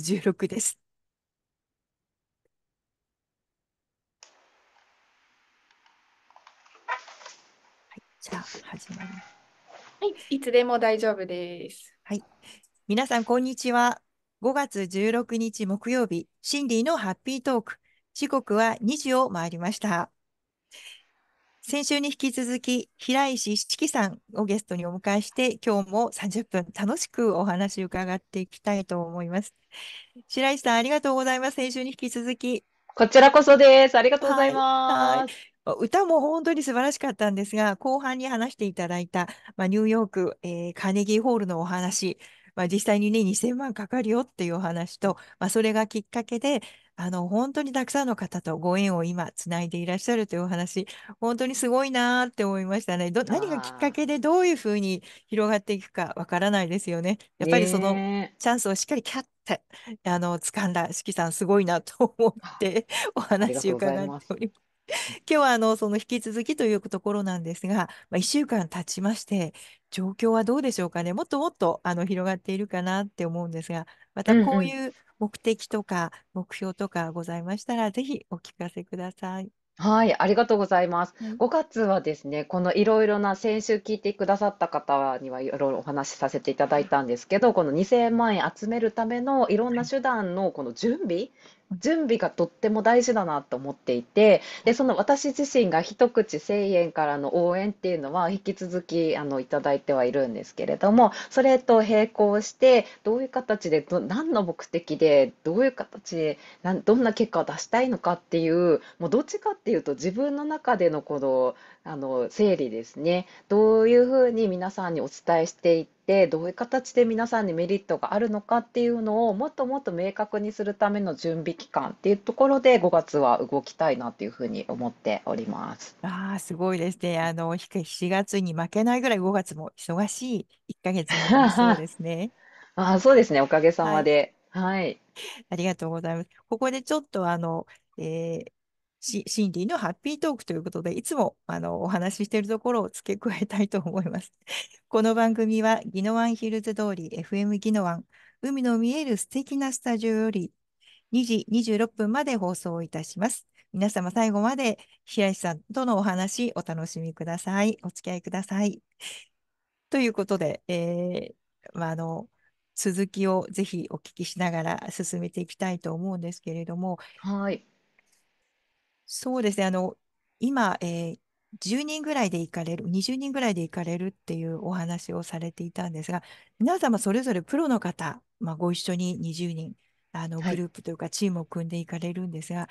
16です。はい、じゃあ始まります。はい、いつでも大丈夫です。はい、皆さんこんにちは。5月16日木曜日、シンディのハッピートーク。時刻は2時を回りました。先週に引き続き、平石七季さんをゲストにお迎えして、今日も30分楽しくお話伺っていきたいと思います。白石さん、ありがとうございます。先週に引き続き。こちらこそです。ありがとうございます。はいはい歌も本当に素晴らしかったんですが、後半に話していただいた、まあ、ニューヨーク、えー、カーネギーホールのお話、まあ、実際にね、2000万かかるよっていうお話と、まあ、それがきっかけで、あの、本当にたくさんの方とご縁を今、つないでいらっしゃるというお話、本当にすごいなーって思いましたね。ど何がきっかけでどういうふうに広がっていくかわからないですよね。やっぱりそのチャンスをしっかりキャッて、あの、掴んだ、しきさんすごいなと思って、お話伺っております。今日はあのその引き続きというところなんですが、まあ、1週間経ちまして、状況はどうでしょうかね、もっともっとあの広がっているかなって思うんですが、またこういう目的とか目標とかございましたら、ぜひお聞かせください。はい、ありがとうございます。5月はですね、このいろいろな先週聞いてくださった方にはいろいろお話しさせていただいたんですけど、この2000万円集めるためのいろんな手段のこの準備準備がとっても大事だなと思っていて、で、その私自身が一口1000円からの応援っていうのは引き続きあのいただいてはいるんですけれども、それと並行して、どういう形でど、何の目的で、どういう形で、なん、どんな結果を出したいのかっていう、もうどっちかっていうと自分の中でのこの、あの整理ですね、どういうふうに皆さんにお伝えしていてってどういう形で皆さんにメリットがあるのかっていうのをもっともっと明確にするための準備期間っていうところで5月は動きたいなっていうふうに思っております。ああすごいですね。あの4月に負けないぐらい5月も忙しい1ヶ月そうですね。あそうですね。おかげさはまい。で。はい。ありがとうございます。ここでちょっとあの、えーシンディのハッピートークということで、いつもあのお話ししているところを付け加えたいと思います。この番組は、ギノワンヒルズ通り FM ギノワン、海の見える素敵なスタジオより2時26分まで放送いたします。皆様最後まで平石さんとのお話お楽しみください。お付き合いください。ということで、えー、まあ、あの続きをぜひお聞きしながら進めていきたいと思うんですけれども、はい、そうですね。あの、今、えー10人ぐらいで行かれる、20人ぐらいで行かれるっていうお話をされていたんですが、皆様それぞれプロの方、まあ、ご一緒に20人、あのグループというかチームを組んで行かれるんですが、は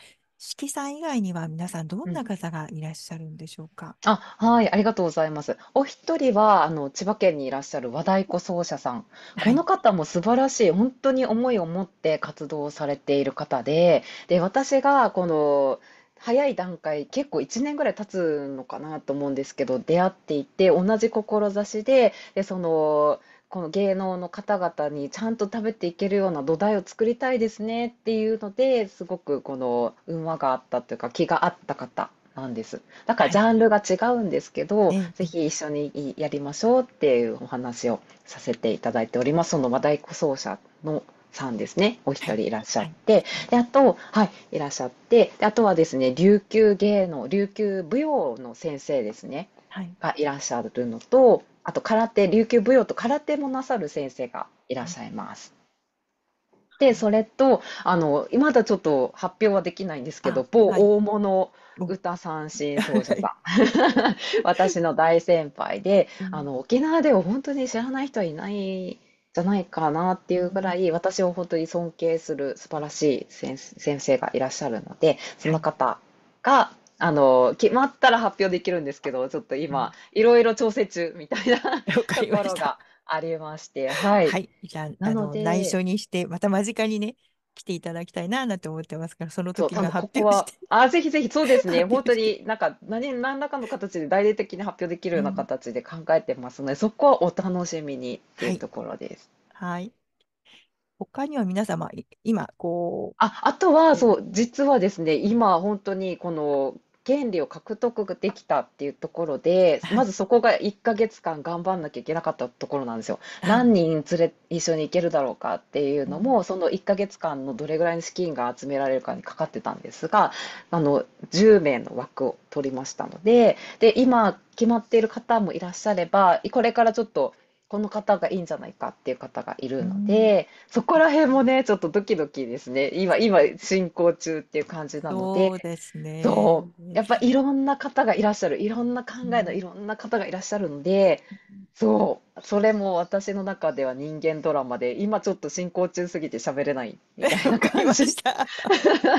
い、さん以外には皆さんどんな方がいらっしゃるんでしょうか。あ、はい、ありがとうございます。お一人はあの千葉県にいらっしゃる和太鼓奏者さん、この方も素晴らしい、本当に思いを持って活動されている方で、で私がこの早い段階、結構1年ぐらい経つのかなと思うんですけど、出会っていて、同じ志で、で、その、この芸能の方々にちゃんと食べていけるような土台を作りたいですねっていうのですごくこの馬があったというか気が合った方なんです。だからジャンルが違うんですけど、是非ぜひ一緒にやりましょうっていうお話をさせていただいております。その和太鼓奏者のさんですね、お一人いらっしゃって、で、あと、はい、いらっしゃって、で、あとはですね、琉球芸能、琉球舞踊の先生ですね、はい、がいらっしゃるというのと、あと空手、琉球舞踊と空手もなさる先生がいらっしゃいます。で、それと、あの、まだちょっと発表はできないんですけど、某大物歌三振奏者さん。私の大先輩で、あの、沖縄では本当に知らない人はいないじゃないかなっていうぐらい、私を本当に尊敬する素晴らしい先生がいらっしゃるので、その方が、あの、決まったら発表できるんですけど、ちょっと今、いろいろ調整中みたいなところがありまして、はい。はい、じゃあ、なので、内緒にして、また間近にね、来ていただきたいななんて思ってますから、その時の発表して。ここあぜひぜひ、そうですね、本当になんか何、何らかの形で大々的に発表できるような形で考えてますので、うん、そこはお楽しみにというところです。はい、はい他には皆様、今、こう。あ、あとは、そう、実はですね、今、本当に、この、権利を獲得できたっていうところで、まずそこが1ヶ月間頑張んなきゃいけなかったところなんですよ。何人連れ、一緒に行けるだろうかっていうのも、その1ヶ月間のどれぐらいの資金が集められるかにかかってたんですが、あの、10名の枠を取りましたので、で、今決まっている方もいらっしゃれば、これからちょっと、この方がいいんじゃないかっていう方がいるので、そこら辺もね、ちょっとドキドキですね。今、今、進行中っていう感じなので、そうですね。やっぱいろんな方がいらっしゃる、いろんな考えのいろんな方がいらっしゃるので、そう、それも私の中では人間ドラマで、今ちょっと進行中すぎて喋れないみたいな感じ。した。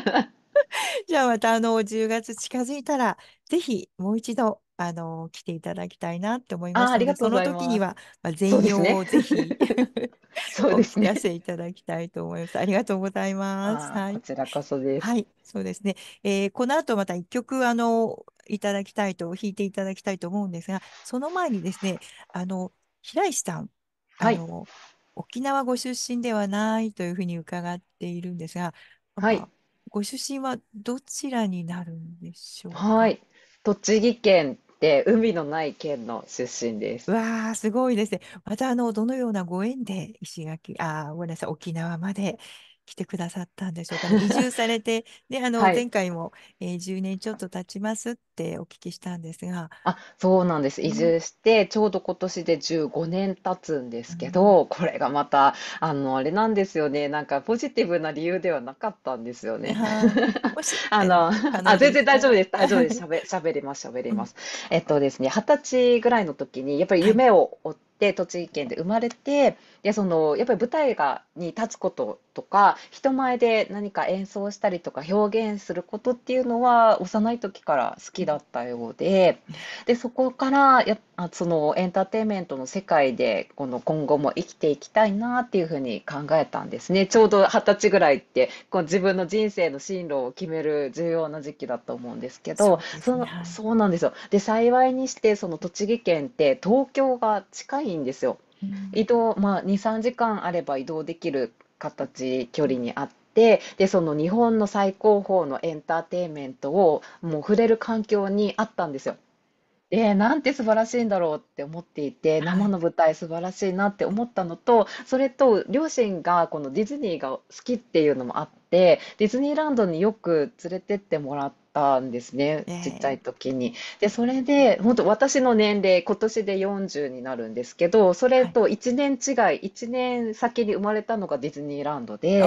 じゃあまたあの10月近づいたら、ぜひもう一度あの来ていただきたいなって思いますのあその時には、まあ、全容をぜひ、そうですね。お聞かせいただきたいと思います。ありがとうございます。はいこ。ちらこそです。はい、そうですね。えーこの後また一曲、あの、いただきたいと、弾いていただきたいと思うんですが、その前にですね、あの、平石さん、あはい。の、沖縄ご出身ではないというふうに伺っているんですが、はい。ご出身はどちらになるんでしょうか。はい。栃木県で海のない県の出身です。わあ、すごいですね。また、あの、どのようなご縁で石垣、ああ、ごめんなさい、沖縄まで来てくださったんでしょうか移住されて、で、あの、はい。前回も、えー10年ちょっと経ちますってお聞きしたんですが、あ、そうなんです。移住して、ちょうど今年で15年経つんですけど、これがまた、あの、あれなんですよね。なんか、ポジティブな理由ではなかったんですよね。あ の、あ、全然大丈夫です。大丈夫です。喋、喋れます、喋ります。えっとですね、二十歳ぐらいの時に、やっぱり夢を追って、栃木県で生まれて、で、その、やっぱり舞台が、に立つこととか、人前で何か演奏したりとか表現することっていうのは、幼い時から好ききだったようで、で、そこからや、そのエンターテインメントの世界で、この今後も生きていきたいなっていうふうに考えたんですね。ちょうど二十歳ぐらいって、こう自分の人生の進路を決める重要な時期だと思うんですけど、その、そうなんですよ。で、幸いにして、その栃木県って東京が近いんですよ。移動、まあ、2、3時間あれば移動できる形、距離にあってでその日本の最高峰のエンターテインメントをもう触れる環境にあったんですよ。え、なんて素晴らしいんだろうって思っていて生の舞台素晴らしいなって思ったのとそれと両親がこのディズニーが好きっていうのもあってディズニーランドによく連れてってもらったんですね、ちっちゃい時に。で、それで、本当私の年齢、今年で40になるんですけど、それと1年違い、い、1年先に生まれたのがディズニーランドで、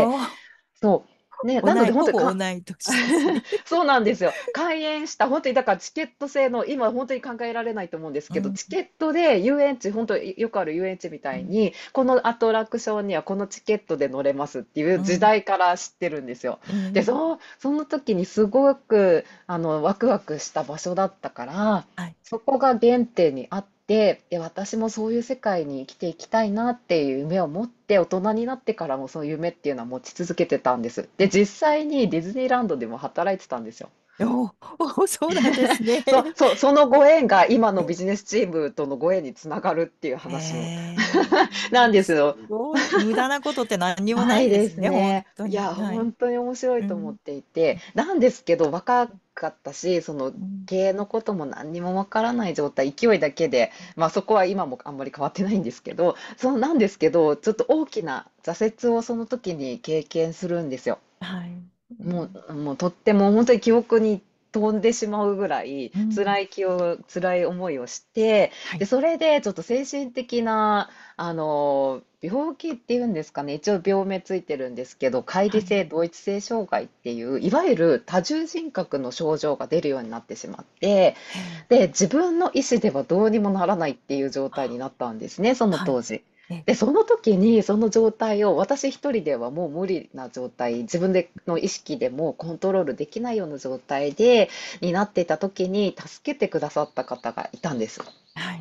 そう。ね、なのでい、本ほ当にぼか、ない年です そうなんですよ。開園した、本当にだからチケット制の、今本当に考えられないと思うんですけど、チケットで遊園地、本当によくある遊園地みたいに、このアトラクションにはこのチケットで乗れますっていう時代から知ってるんですよ。で、そう、その時にすごく、あの、ワクワクした場所だったから、はい。そこが原点にあっで、で、私もそういう世界に生きていきたいなっていう夢を持って、大人になってからもその夢っていうのは持ち続けてたんです。で、実際にディズニーランドでも働いてたんですよ。おお、そうなんですね。そそそのご縁が今のビジネスチームとのご縁につながるっていう話も なんですよ。無駄なことって何にもないですね。いすねいや、本当に面白いと思っていて、うん、なんですけど若かったし、その経営のことも何にもわからない状態、勢いだけで、まあそこは今もあんまり変わってないんですけど、そのなんですけど、ちょっと大きな挫折をその時に経験するんですよ。はい。もう、もうとっても本当に記憶に飛んでしまうぐらい辛い気を辛い思いをして、はで、それでちょっと精神的な、あの、病気っていうんですかね、一応病名ついてるんですけど、解離性同一性障害っていう、いわゆる多重人格の症状が出るようになってしまって、で、自分の意思ではどうにもならないっていう状態になったんですね、そのはい。当時。で、その時にその状態を私一人ではもう無理な状態、自分での意識でもコントロールできないような状態で、になっていた時に助けてくださった方がいたんです。はい。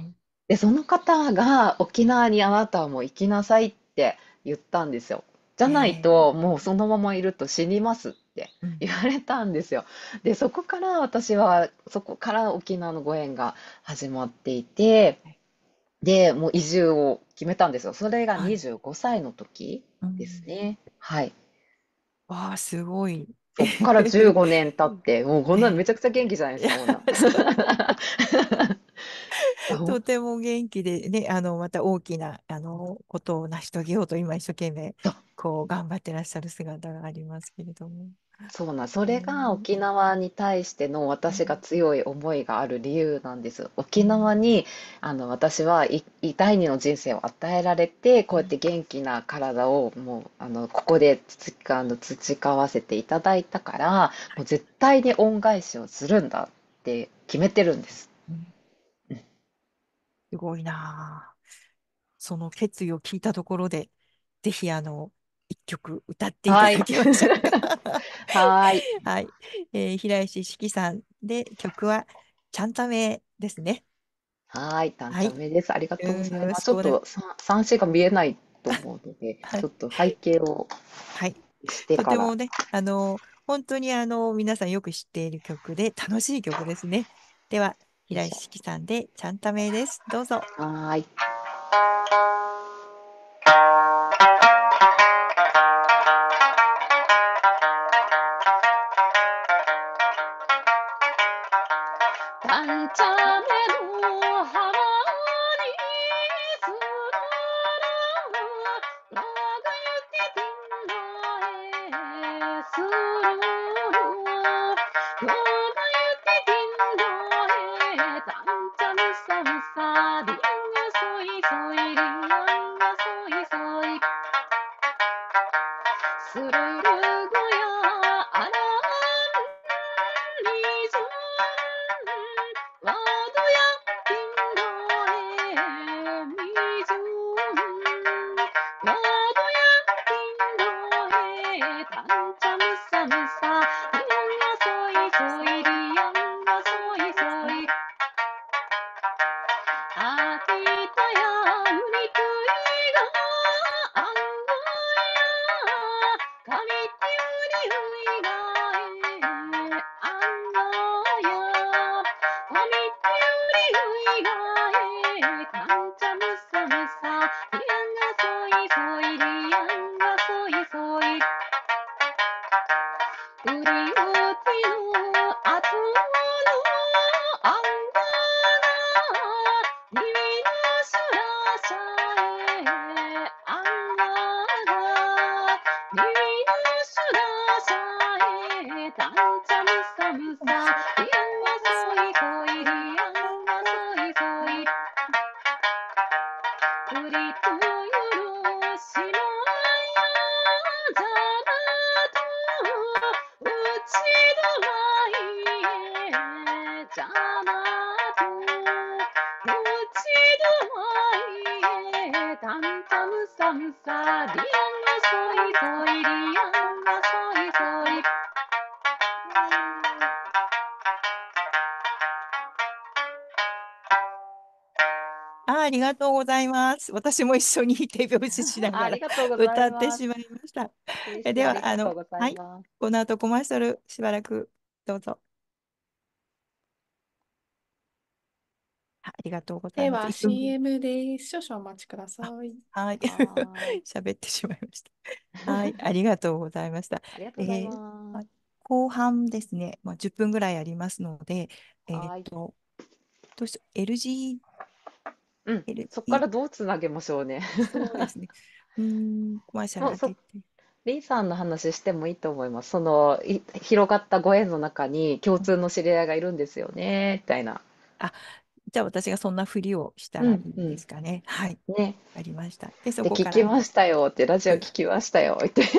で、その方が沖縄にあなたはもう行きなさいって言ったんですよ。じゃないと、もうそのままいると死にますって言われたんですよ。で、そこから私は、そこから沖縄のご縁が始まっていて、で、もう移住を決めたんですよ。それがはい。25歳の時ですね。はい。わあ、すごい。そっから15年経って、もうこんなのめちゃくちゃ元気じゃないですか、ほな。とても元気でね、あの、また大きな、あの、ことを成し遂げようと、今一生懸命、こう、頑張ってらっしゃる姿がありますけれども。そうなん、それが沖縄に対しての私が強い思いがある理由なんです。沖縄にあの私はい第二の人生を与えられて、こうやって元気な体をもうあのここでつつあの培わせていただいたから、もう絶対に恩返しをするんだって決めてるんです。うんうん、すごいなあ。その決意を聞いたところで、ぜひあの、一曲歌っていただきましょうはい。はい、えー、平石四季さんで曲はちゃんためですね。はい、担当目です。ありがとうございます。ちょっと三線が見えないと思うので、ちょっと背景をしてから。とてもね、あの本当にあの皆さんよく知っている曲で楽しい曲ですね。では平石志樹さんでちゃんためです。どうぞ。はい。¡Gracias! りがとうございます。私も一緒に手拍子しながら歌ってしまいました。えでは、あの、はい、この後コマーシャルしばらくどうぞ。ありがとうございます。では CM です。少々お待ちください。はい。喋ってしまいました。はい。ありがとうございました。ありがとうございます。えー、後半ですね、まあ、10分ぐらいありますので、えっ、ー、と、どうしよう LG うん、そこからどうつなげましょうね。そうですね。うん、リンさんの話してもいいと思います。その広がったご縁の中に共通の知り合いがいるんですよね、みたいな。あ、じゃあ私がそんなふりをしたらいいんですかね。うんうん、はい。ね。ありました。で、そこ聞きましたよって、ラジオ聞きましたよって。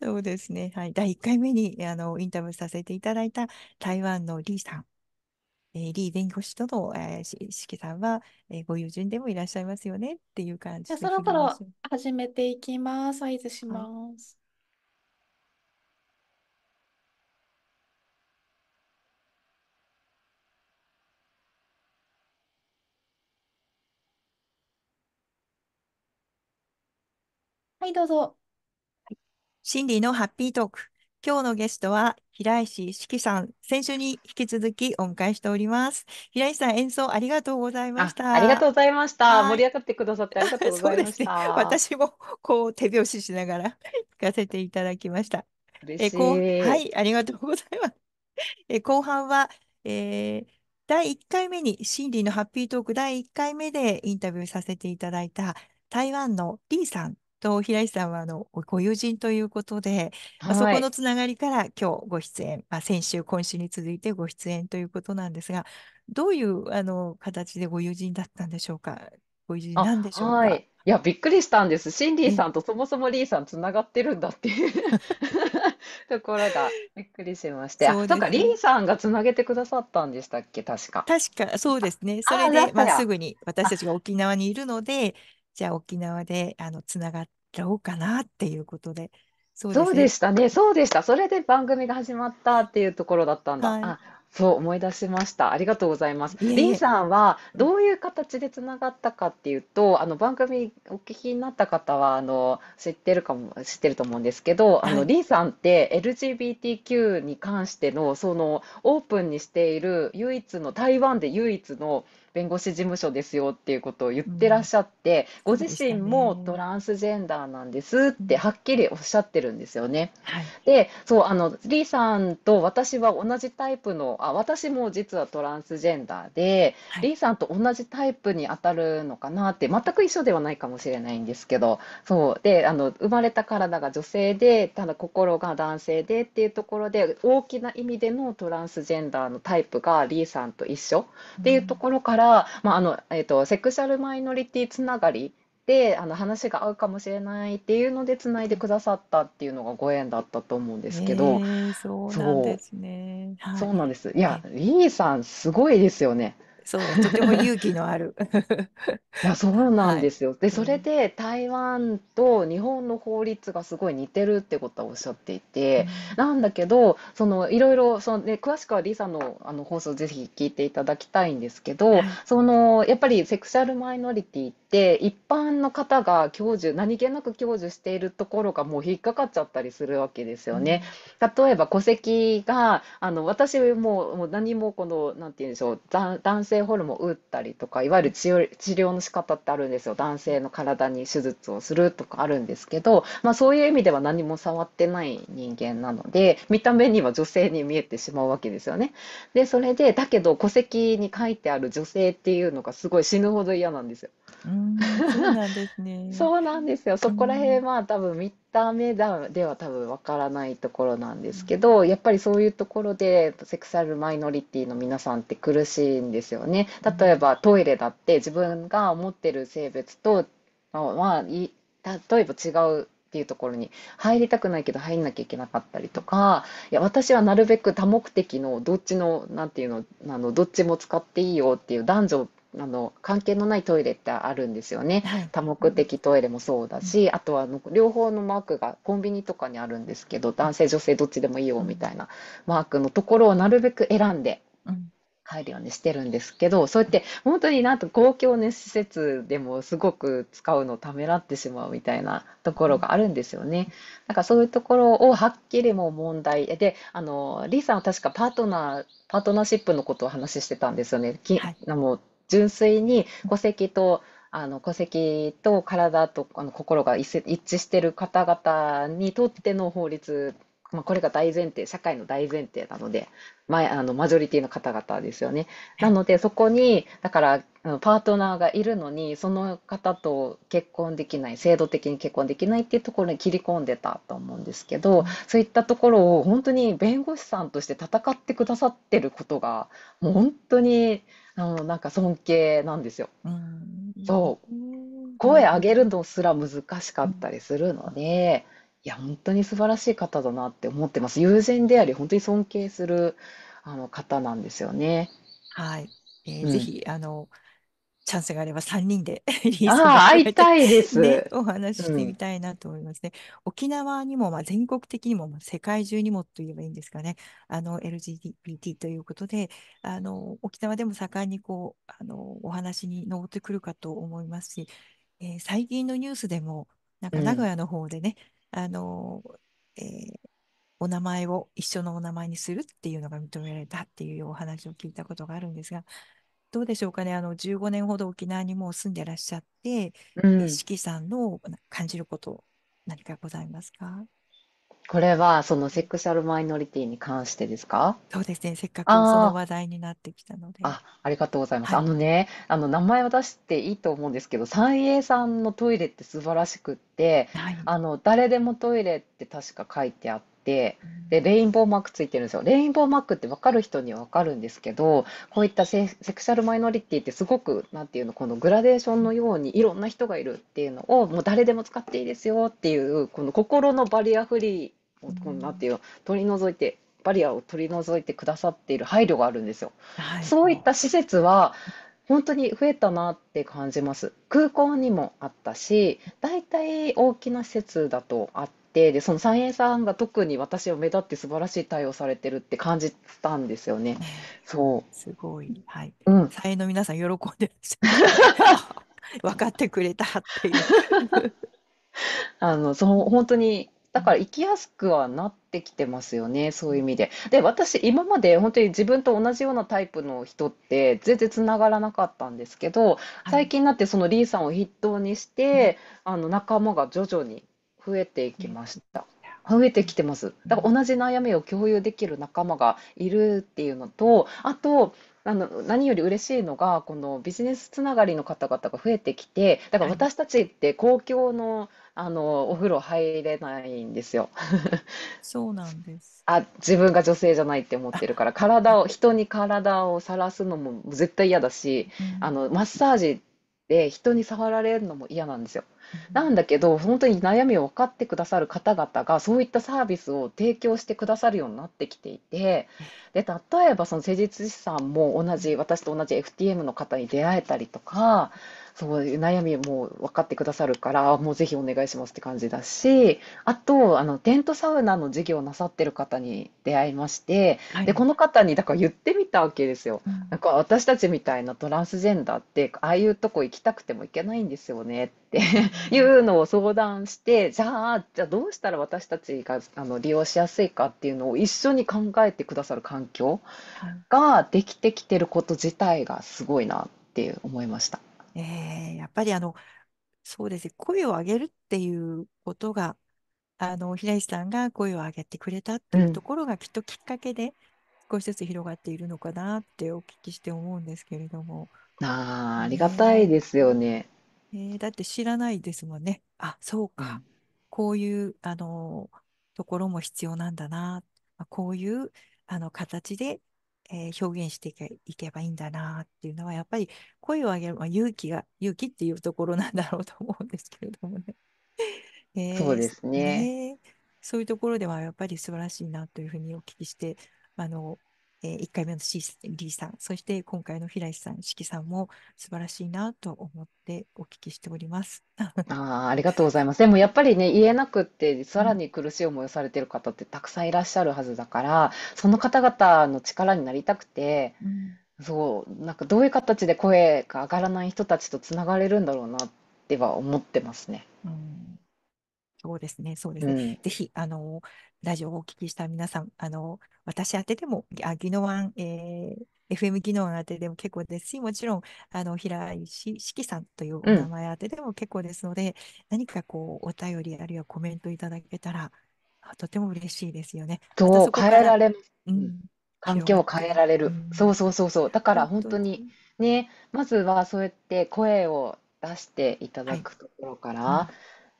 そうですね。はい。第1回目にあのインタビューさせていただいた台湾のリーさん。えリー弁護士との、えー、ししさんは、えご友人でもいらっしゃいますよねっていう感じじゃそろそろ始めていきます。合図します。はい、どうぞ。心理のハッピートーク。今日のゲストは平石四季さん、先週に引き続きお迎えしております。平石さん、演奏ありがとうございました。ありがとうございました。盛り上がってくださってありがとうございました。ね、私もこう手拍子しながら 聞かせていただきました。えこうはい、ありがとうございます。え後半は、えー、第1回目に心理のハッピートーク第1回目でインタビューさせていただいた台湾のリーさんと平井さんはあのご友人ということで、はい、まあ、そこのつながりから今日ご出演、まあ、先週今週に続いてご出演ということなんですがどういうあの形でご友人だったんでしょうかご友人なんでしょうか、はい、いやびっくりしたんですシンディさんとそもそもリーさんつながってるんだっていう ところがびっくりしまして、そう、ね、か、リンさんがつなげてくださったんでしたっけ、確か。確か、そうですね。それで、まあ、すぐに私たちが沖縄にいるので、じゃあ沖縄であのつながろうかなっていうことで。そうでね、そうでしたね、そうでした。それで番組が始まったっていうところだったんだ。はい、あ、そう思い出しました。ありがとうございます。リンさんはどういう形でつながったかっていうと、あの番組お聞きになった方はあの知ってるかも知ってると思うんですけど、あのリンさんって LGBTQ に関してのそのオープンにしている唯一の台湾で唯一の弁護士事務所ですよっていうことを言ってらっしゃって、ご自身もトランスジェンダーなんですってはっきりおっしゃってるんですよね。はい、で、そう、あの、リーさんと私は同じタイプの、あ、私も実はトランスジェンダーで、はい、リーさんと同じタイプに当たるのかなって、全く一緒ではないかもしれないんですけど、そう、で、あの、生まれた体が女性で、ただ心が男性でっていうところで、大きな意味でのトランスジェンダーのタイプがリーさんと一緒っていうところから、、まあ、あの、えっと、セクシャルマイノリティつながりで、あの、話が合うかもしれないっていうので、つないでくださったっていうのがご縁だったと思うんですけど、ええそうなんですね。う、はそうい。なんです。いや、リーさん、すごいですよね。そう、とても勇気のある。いや、そうなんはですよ。で、それん、で台湾と日本の法律がすごい似てるってことはおっしゃっていて、なんだけど、そのいろいろ、そのね、詳しくはリサの、あの放送ぜひ聞いていただきたいんですけど、そのやっぱりセクシャルマイノリティって一般の方が享受何気なく享受しているところがもう引っかかっちゃったりするわけですよね。例えば戸籍があの私ももう何もこの何て言うんでしょう男性ホルモン打ったりとかいわゆる治療の仕方ってあるんですよ男性の体に手術をするとかあるんですけど、まあ、そういう意味では何も触ってない人間なので見た目には女性に見えてしまうわけですよね。でそれでだけど戸籍に書いてある女性っていうのがすごい死ぬほど嫌なんですよ。うんそうなんですね。そうなんですよ。そこら辺ん、は多分見た目だでは多分わからないところなんですけど、やっぱりそういうところでセクシャルマイノリティの皆さんって苦しいんですよね。例えばトイレだって自分が思ってる性別と、まあ、まあい例えば違うっていうところに入りたくないけど入んなきゃいけなかったりとか、いや私はなるべく多目的のどっちの、なんていうの、あのどっちも使っていいよっていう男女あの関係のないトイレってあるんですよね、はい、多目的トイレもそうだし、うん、あとはあの両方のマークがコンビニとかにあるんですけど男性女性どっちでもいいよみたいなマークのところをなるべく選んで。入るようにしてるんですけどそうやって本当になんと公共の施設でもすごく使うのをためらってしまうみたいなところがあるんですよね。なんかそういうところをはっきりも問題であのリーさんは確かパートナーパートナーシップのことを話してたんですよね。きはい、純粋に戸籍とあの戸籍と体とあの心が一致してる方々にとっての法律、まあ、これが大前提社会の大前提なので、まあ、あのマジョリティの方々ですよね。なのでそこにだからパートナーがいるのにその方と結婚できない制度的に結婚できないっていうところに切り込んでたと思うんですけどそういったところを本当に弁護士さんとして戦ってくださってることがもう本当に。あのなんか尊敬なんですよ。うん、そう声上げるのすら難しかったりするので、いや本当に素晴らしい方だなって思ってます。友人であり本当に尊敬するあの方なんですよね。はい、えー、うん、ぜひあのチャンスがあれば3人で リースああ、会いたいです。ね、お話ししてみたいなと思いますね。沖縄にも、まあ、全国的にも、まあ、世界中にもと言えばいいんですかね。あの、LGBT ということで、あの、沖縄でも盛んにこう、あの、お話に上ってくるかと思いますし、えー最近のニュースでも、なんか名古屋の方でね、あの、えーお名前を一緒のお名前にするっていうのが認められたっていうお話を聞いたことがあるんですが、どうでしょうかね、あの15年ほど沖縄にも住んでらっしゃって、うん、四季さんの感じること、何かございますかこれはそのセクシャルマイノリティに関してですかそうですね、せっかくその話題になってきたので。あ、ありがとうございます。はあのね、あの名前を出していいと思うんですけど、三栄さんのトイレって素晴らしくって、はい。あの誰でもトイレって確か書いてあって、で、レインボーマークついてるんですよ。レインボーマークって分かる人には分かるんですけど、こういったセセクシャルマイノリティってすごく、なんていうの、このグラデーションのようにいろんな人がいるっていうのを、もう誰でも使っていいですよっていう、この心のバリアフリーを、このなんていうの、取り除いて、バリアを取り除いてくださっている配慮があるんですよ。はい、そういった施設は、本当に増えたなって感じます。空港にもあったし、大体大きな施設だとあって、て、で、その三栄さんが特に私を目立って素晴らしい対応されてるって感じたんですよね。そう。すごい。はい。うん。三栄の皆さん喜んでらっしゃる。分かってくれたっていう あの、その、本当に、だから生きやすくはなってきてますよね、そういう意味で。で、私、今まで本当に自分と同じようなタイプの人って全然つながらなかったんですけど、最近になってそのリーさんを筆頭にして、あの仲間が徐々に増えていきました。増えてきてます。だから同じ悩みを共有できる仲間がいるっていうのと、あと、あの何より嬉しいのがこのビジネスつながりの方々が増えてきてだから私たちって公共の、あのお風呂入れないんですよ。そうなんです あ自分が女性じゃないって思ってるから 体を人に体を晒すのも絶対嫌だし、あのマッサージで人に触られるのも嫌なんですよ。なんだけど、本当に悩みを分かってくださる方々が、そういったサービスを提供してくださるようになってきていて、で、例えばその施術師さんも同じ、私と同じ FTM の方に出会えたりとか、そういう悩みも分かってくださるから、もうぜひお願いしますって感じだし、あと、あの、テントサウナの事業をなさってる方に出会いまして、はで、この方に、だから言ってみたわけですよ。うなんか私たちみたいなトランスジェンダーって、ああいうとこ行きたくても行けないんですよねっていうのを相談して、じゃあ、じゃあどうしたら私たちが、あの、利用しやすいかっていうのを一緒に考えてくださる環境ができてきてること自体がすごいなって思いました。えやっぱりあの、そうですね、声を上げるっていうことが、あの、平石さんが声を上げてくれたっていうところがきっときっかけで、少しずつ広がっているのかなってお聞きして思うんですけれども。ああ、ありがたいですよね。ええだって知らないですもんね。あ、そううか。ん。こういう、あの、ところも必要なんだな。まあこういう、あの、形でえー、表現していけいけばいいんだなっていうのはやっぱり声を上げる、まあ、勇気が勇気っていうところなんだろうと思うんですけれどもね。えー、そうですね、そういうところではやっぱり素晴らしいなというふうにお聞きしてあのえー、1回目のシリーさん、そして今回の平石さん、四季さんも素晴らしいなと思ってお聞きしております。ああ、ありがとうございます。でもやっぱりね、言えなくって、さらに苦しい思いをされてる方ってたくさんいらっしゃるはずだから、その方々の力になりたくて、うん、そう、なんかどういう形で声が上がらない人たちとつながれるんだろうなっては思ってますね。うんそうですね、そうですね。うん、ぜひ、あの、ラジオをお聞きした皆さん、あの、私宛てでも、あ、ギノワン、えー、FM 技能宛てでも結構ですし、もちろん、あの、平石四季さんというお名前宛てでも結構ですので、うん、何かこう、お便りあるいはコメントいただけたら、とても嬉しいですよね。と。う変えられうん、環境を変えられる、うん。そうそうそうそう。だから本当に、ね、まずはそうやって声を出していただくところから、はい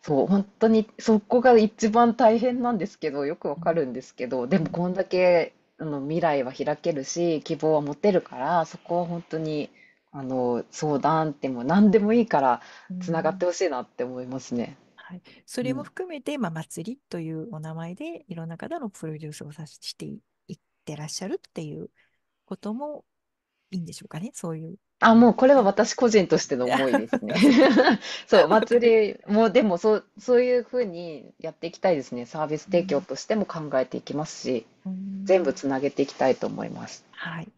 そう、本当にそこが一番大変なんですけど、よくわかるんですけど、でもこんだけあの未来は開けるし、希望は持てるから、そこは本当にあの相談っても何でもいいからつながってほしいなって思いますね。はい、それもん、含めて、まあ、祭りというお名前でいろんな方のプロデュースをさしていいってらっしゃるっていうこともいいんでしょうかね、そういう。あ、もうこれは私個人としての思いですね。そう、祭りも、でもそう、そういうふうにやっていきたいですね。サービス提供としても考えていきますし、全部つなげていきたいと思います。はい。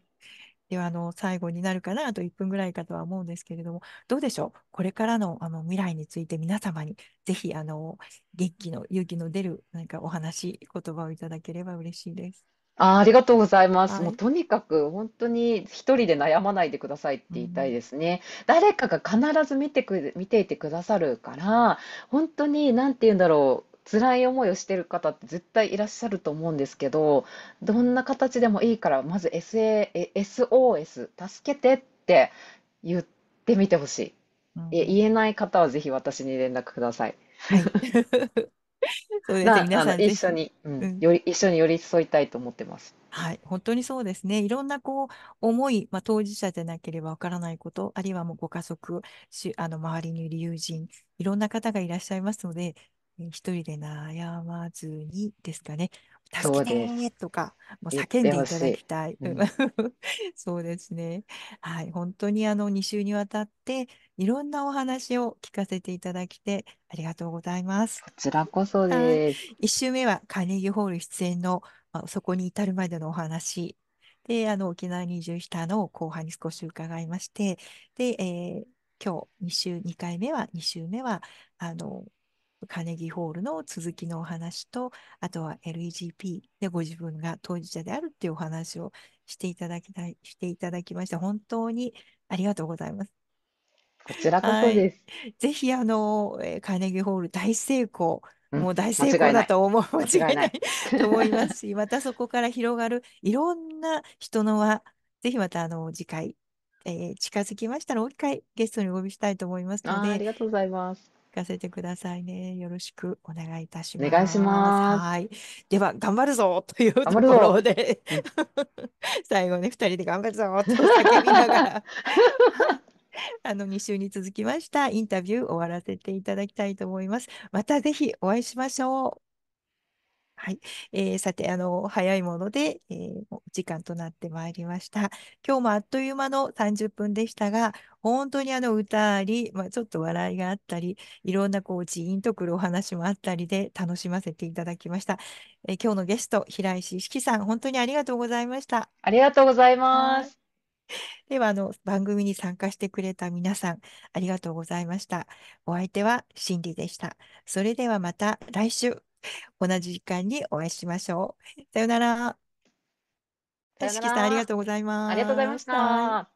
では、あの、最後になるかな、あと1分ぐらいかとは思うんですけれども、どうでしょうこれからの、あの未来について皆様に、ぜひ、あの、元気の、勇気の出る、何かお話、言葉をいただければ嬉しいです。あ、ありがとうございます。はもうとにかく本当に一人で悩まないでくださいって言いたいん。ですね。誰かが必ず見てく、見ていてくださるから、本当に何て言うんだろう、辛い思いをしている方って絶対いらっしゃると思うんですけど、どんな形でもいいから、まず SA、SOS、助けてって言ってみてほしい。え、言えない方はぜひ私に連絡ください。はい。そうですね、皆さん一緒に、うん、より一緒に寄り添いたいと思ってます。はい、本当にそうですね。いろんなこう思い、まあ、当事者でなければわからないこと、あるいはもうご家族、しあの周りにいる友人、いろんな方がいらっしゃいますので、一人で悩まずにですかね。そう助けでてす。とか、もう叫んでいただきたい。ううん。そうですね。はい。本当にあの、2週にわたって、いろんなお話を聞かせていただきて、ありがとうございます。こちらこそはい。です。1週目はカーネギーホール出演の、まあ、そこに至るまでのお話。で、あの、沖縄に移住したのを後半に少し伺いまして、で、えー今日2週、2回目は、2週目は、あの、カネギーホールの続きのお話と、あとは LEGP でご自分が当事者であるっていうお話をしていただきたい、していただきまして、本当にありがとうございます。こちらこそです。はい、ぜひ、あの、えーネギーホール大成功、もう大成功だと思う、間違いないと思いますし、またそこから広がるいろんな人の輪、ぜひまた、あの、次回、えー、近づきましたら、もう一回ゲストにお呼びしたいと思いますので。ありがとうございます。かせてくださいね。よろしくお願いいたします。お願いします。はい。では、頑張るぞというところで、最後ね、2人で頑張るぞと叫びながら。あの2週に続きましたインタビュー終わらせていただきたいと思います。またぜひお会いしましょう。はい、えー、さてあの早いもので、えー、お時間となってまいりました。今日もあっという間の30分でしたが、本当にあの歌あり、まあ、ちょっと笑いがあったり、いろんなこうジーンとくるお話もあったりで楽しませていただきました。えー、今日のゲスト平石志さん、本当にありがとうございました。ありがとうございます。ではあの番組に参加してくれた皆さんありがとうございました。お相手は心理でした。それではまた来週。同じ時間にお会いしましょう。さよなら。たしきさん、ありがとうございます。ありがとうございました。はい